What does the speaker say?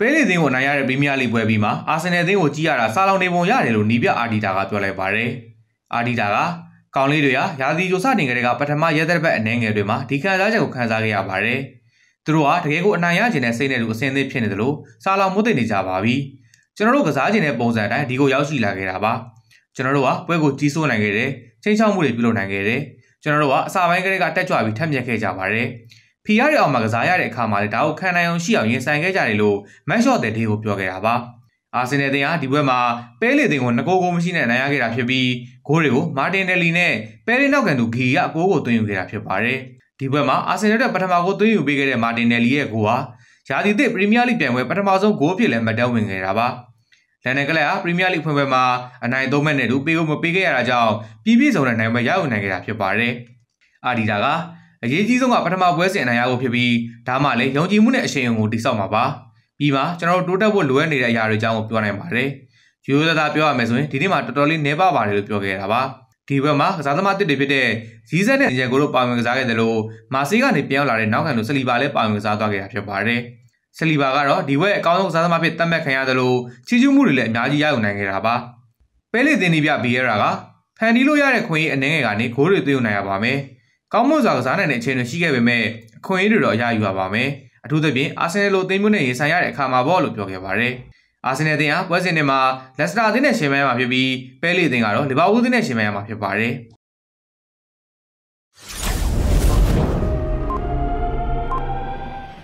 ပဲလီသင်းကိုနိုင်ရတဲ့ပရီးမီးယားလိပွဲပြီးမှာအာဆင်နယ်သင်းကိုကြီးရတာစာလောင်နေပုံရတယ်လို့နီးပြအာဒီတာကပြောလိုက်ပါတယ်။အာဒီတာကကောင်းလေးတွေဟာရာသီကြိုစတင်ကြတဲ့ကပထမရက်သက်ပတ်အနှဲငယ်တွေမှာဒီခံစားချက်ကိုခံစားခဲ့ရပါတယ်။သူတို့ဟာတကယ်ကိုအနိုင်ရခြင်းနဲ့စိတ်နဲ့တူအဆင်သင့်ဖြစ်နေတယ်လို့စာလောင်မှုသိနေကြပါပြီ။ကျွန်တော်တို့ကစားခြင်းတဲ့ပုံစံအတိုင်းဒီကိုရောက်ရှိလာခဲ့တာပါ။ကျွန်တော်တို့ဟာပွဲကိုကြီးစိုးနိုင်ခဲ့တယ်၊ချိန်ချောက်မှုတွေပြုလုပ်နိုင်ခဲ့တယ်။ကျွန်တော်တို့ဟာအစာပိုင်းကလေးကတက်ကြွပြီးထက်မြက်ခဲ့ကြပါတယ်။ဖိအားတွေအောင်မှာကစားရတဲ့အခါမှာလည်းဒါကိုခံနိုင်အောင်ရှိအောင်ရင်ဆိုင်ခဲ့ကြတယ်လို့မတ်ရှော့တဲ့ဒေးကိုပြောခဲ့တာပါအာဆင်နယ်တင်ဟာဒီပွဲမှာပဲလေတင်ကိုနှစ်ဂိုးကိုမရှိနဲ့နိုင်ရခဲ့တာဖြစ်ပြီးဂိုးတွေကိုမာတင်ဒယ်လီနဲ့ပဲလေနောက်ကန်သူဂီကအကိုးကိုသွင်းယူခဲ့တာဖြစ်ပါတယ်ဒီပွဲမှာအာဆင်နယ်ရဲ့ပထမဂိုးသွင်းယူပေးခဲ့တဲ့မာတင်ဒယ်လီရဲ့ဂိုးဟာရာသီသစ်ပရီးမီးယားလိပြိုင်ပွဲပထမဆုံးဂိုးဖြစ်လဲမတက်ဝင်ခဲ့တာပါလန်ဒန်ကလပ်ဟာပရီးမီးယားလိဖွင့်ပွဲမှာအနိုင်သုံးမဲ့နဲ့တူပေးဖို့မပေးခဲ့ရတာကြောင့်ပြည်ပြည့်စုံတဲ့နိုင်ပွဲရယူနိုင်ခဲ့တာဖြစ်ပါတယ်အာဒီတာကအရေးကြီးဆုံးကပထမပွဲစဉ်အနိုင်ရဖို့ဖြစ်ပြီးဒါမှလည်းယုံကြည်မှုနဲ့အရှိန်အဟုန်ကိုတိစောက်မှာပါပြီးပါကျွန်တော်တို့တိုးတက်ဖို့လိုအပ်နေတဲ့အရာတွေအကြောင်းကိုပြောနိုင်ပါတယ်ရိုးရိုးသားသားပြောရမယ်ဆိုရင်ဒီနေ့မှာတော်တော်လေးနှဲပါပါတယ်လို့ပြောခဲ့တာပါဒီဘက်မှာကစားသမားတစ်တွေဖြစ်တဲ့ဇီးဆက်နဲ့ရန်ကိုတို့ပါဝင်ကစားခဲ့တယ်လို့မာဆီကနေပြောင်းလာတဲ့နောက်ခံလူဆလီဘာလည်းပါဝင်ကစားသွားခဲ့တာဖြစ်ပါတယ်ဆလီဘာကတော့ဒီဘက်အကောင်းဆုံးကစားသမားဖြစ်သတ်မှတ်ခံရတယ်လို့ချီးကျူးမှုတွေလည်းအများကြီးရယူနိုင်ခဲ့တာပါပဲလေတင်ဒီပြဘီရဲရာကဖန်တီးလို့ရတဲ့ခွင့်ရအနေငယ်ကနေဂိုးတွေသွင်းနိုင်ရပါမယ်။ကောင်းမွန်စွာကစားနိုင်တဲ့အချိန်တွေရှိခဲ့ပေမဲ့အခွင့်အရေးတွေတော့ရယူရပါမယ်။အထူးသဖြင့်အာဆင်နယ်လိုသိမ်းမှုနဲ့ရင်ဆိုင်ရတဲ့အခါမှာပေါ့လို့ပြောခဲ့ပါရယ်။အာဆင်နယ်တင်ဟာပွဲစဉ်တွေမှာလက်စတာအသင်းနဲ့ရှင်မန်းမှာဖြစ်ပြီးပဲလီအသင်းကတော့လီဗာပူးအသင်းနဲ့ရှင်မန်းမှာဖြစ်ပါရယ်။